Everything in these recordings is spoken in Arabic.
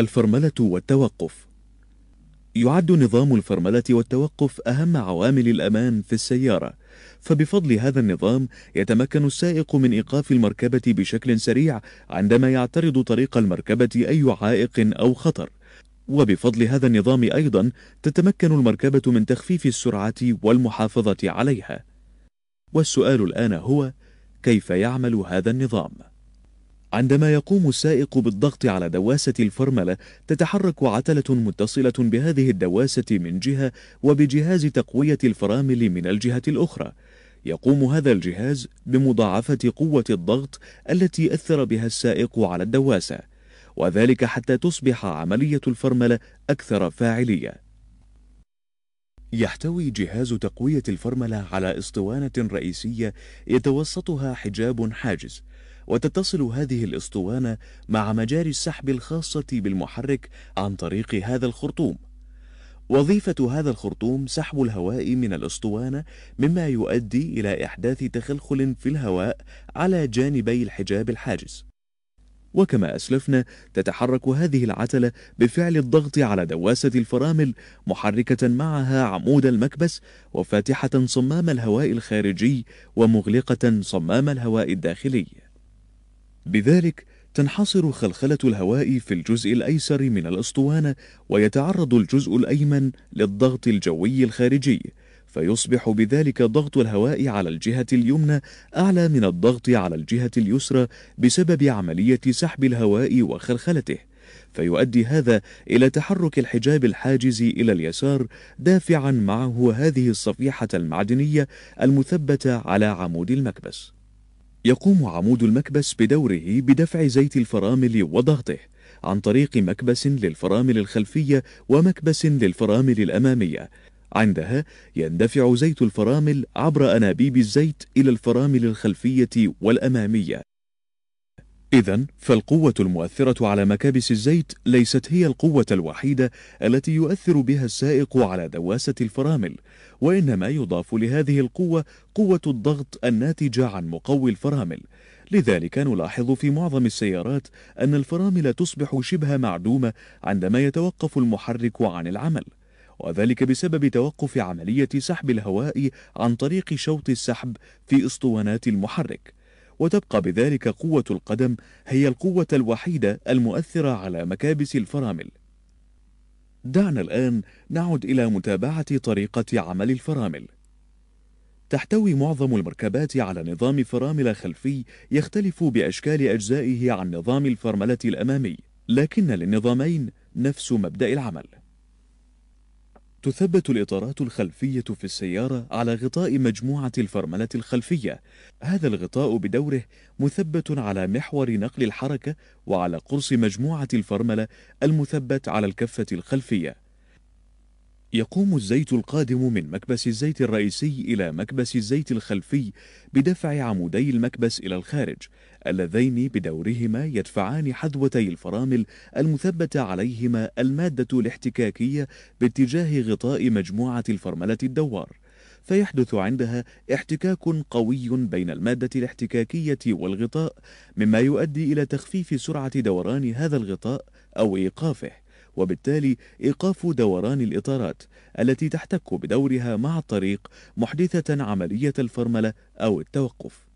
الفرملة والتوقف يعد نظام الفرملة والتوقف أهم عوامل الأمان في السيارة فبفضل هذا النظام يتمكن السائق من إيقاف المركبة بشكل سريع عندما يعترض طريق المركبة أي عائق أو خطر وبفضل هذا النظام أيضا تتمكن المركبة من تخفيف السرعة والمحافظة عليها والسؤال الآن هو كيف يعمل هذا النظام؟ عندما يقوم السائق بالضغط على دواسة الفرملة تتحرك عتلة متصلة بهذه الدواسة من جهة وبجهاز تقوية الفرامل من الجهة الأخرى يقوم هذا الجهاز بمضاعفة قوة الضغط التي أثر بها السائق على الدواسة وذلك حتى تصبح عملية الفرملة أكثر فاعلية يحتوي جهاز تقوية الفرملة على اسطوانة رئيسية يتوسطها حجاب حاجز وتتصل هذه الاسطوانة مع مجاري السحب الخاصة بالمحرك عن طريق هذا الخرطوم وظيفة هذا الخرطوم سحب الهواء من الاسطوانة مما يؤدي إلى إحداث تخلخل في الهواء على جانبي الحجاب الحاجز وكما أسلفنا تتحرك هذه العتلة بفعل الضغط على دواسة الفرامل محركة معها عمود المكبس وفاتحة صمام الهواء الخارجي ومغلقة صمام الهواء الداخلي بذلك تنحصر خلخلة الهواء في الجزء الأيسر من الأسطوانة ويتعرض الجزء الأيمن للضغط الجوي الخارجي فيصبح بذلك ضغط الهواء على الجهة اليمنى أعلى من الضغط على الجهة اليسرى بسبب عملية سحب الهواء وخلخلته فيؤدي هذا إلى تحرك الحجاب الحاجز إلى اليسار دافعا معه هذه الصفيحة المعدنية المثبتة على عمود المكبس يقوم عمود المكبس بدوره بدفع زيت الفرامل وضغطه عن طريق مكبس للفرامل الخلفية ومكبس للفرامل الأمامية عندها يندفع زيت الفرامل عبر أنابيب الزيت إلى الفرامل الخلفية والأمامية إذا فالقوة المؤثرة على مكابس الزيت ليست هي القوة الوحيدة التي يؤثر بها السائق على دواسة الفرامل، وإنما يضاف لهذه القوة قوة الضغط الناتجة عن مقوي الفرامل، لذلك نلاحظ في معظم السيارات أن الفرامل تصبح شبه معدومة عندما يتوقف المحرك عن العمل، وذلك بسبب توقف عملية سحب الهواء عن طريق شوط السحب في اسطوانات المحرك. وتبقى بذلك قوة القدم هي القوة الوحيدة المؤثرة على مكابس الفرامل دعنا الآن نعد إلى متابعة طريقة عمل الفرامل تحتوي معظم المركبات على نظام فرامل خلفي يختلف بأشكال أجزائه عن نظام الفرملة الأمامي لكن للنظامين نفس مبدأ العمل تثبت الإطارات الخلفية في السيارة على غطاء مجموعة الفرملة الخلفية هذا الغطاء بدوره مثبت على محور نقل الحركة وعلى قرص مجموعة الفرملة المثبت على الكفة الخلفية يقوم الزيت القادم من مكبس الزيت الرئيسي إلى مكبس الزيت الخلفي بدفع عمودي المكبس إلى الخارج اللذين بدورهما يدفعان حذوتي الفرامل المثبتة عليهما المادة الاحتكاكية باتجاه غطاء مجموعة الفرملة الدوار فيحدث عندها احتكاك قوي بين المادة الاحتكاكية والغطاء مما يؤدي إلى تخفيف سرعة دوران هذا الغطاء أو إيقافه وبالتالي إيقاف دوران الإطارات التي تحتك بدورها مع الطريق محدثة عملية الفرملة أو التوقف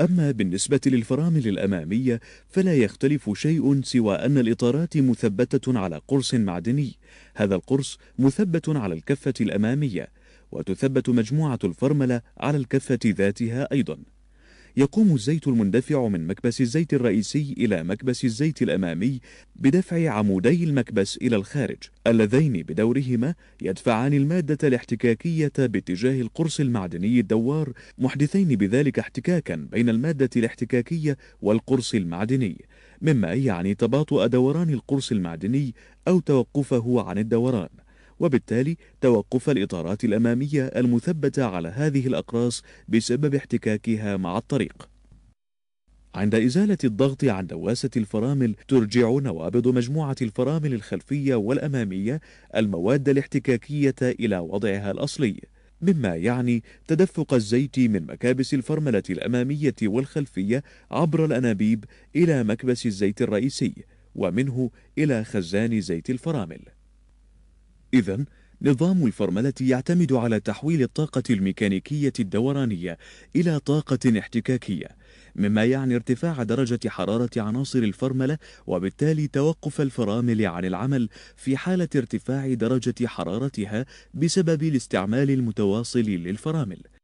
أما بالنسبة للفرامل الأمامية فلا يختلف شيء سوى أن الإطارات مثبتة على قرص معدني هذا القرص مثبت على الكفة الأمامية وتثبت مجموعة الفرملة على الكفة ذاتها أيضاً يقوم الزيت المندفع من مكبس الزيت الرئيسي إلى مكبس الزيت الأمامي بدفع عمودي المكبس إلى الخارج اللذين بدورهما يدفعان المادة الاحتكاكية باتجاه القرص المعدني الدوار محدثين بذلك احتكاكا بين المادة الاحتكاكية والقرص المعدني مما يعني تباطؤ دوران القرص المعدني أو توقفه عن الدوران وبالتالي توقف الإطارات الأمامية المثبتة على هذه الأقراص بسبب احتكاكها مع الطريق عند إزالة الضغط عن دواسة الفرامل ترجع نوابض مجموعة الفرامل الخلفية والأمامية المواد الاحتكاكية إلى وضعها الأصلي مما يعني تدفق الزيت من مكابس الفرملة الأمامية والخلفية عبر الأنابيب إلى مكبس الزيت الرئيسي ومنه إلى خزان زيت الفرامل إذا نظام الفرملة يعتمد على تحويل الطاقة الميكانيكية الدورانية إلى طاقة احتكاكية مما يعني ارتفاع درجة حرارة عناصر الفرملة وبالتالي توقف الفرامل عن العمل في حالة ارتفاع درجة حرارتها بسبب الاستعمال المتواصل للفرامل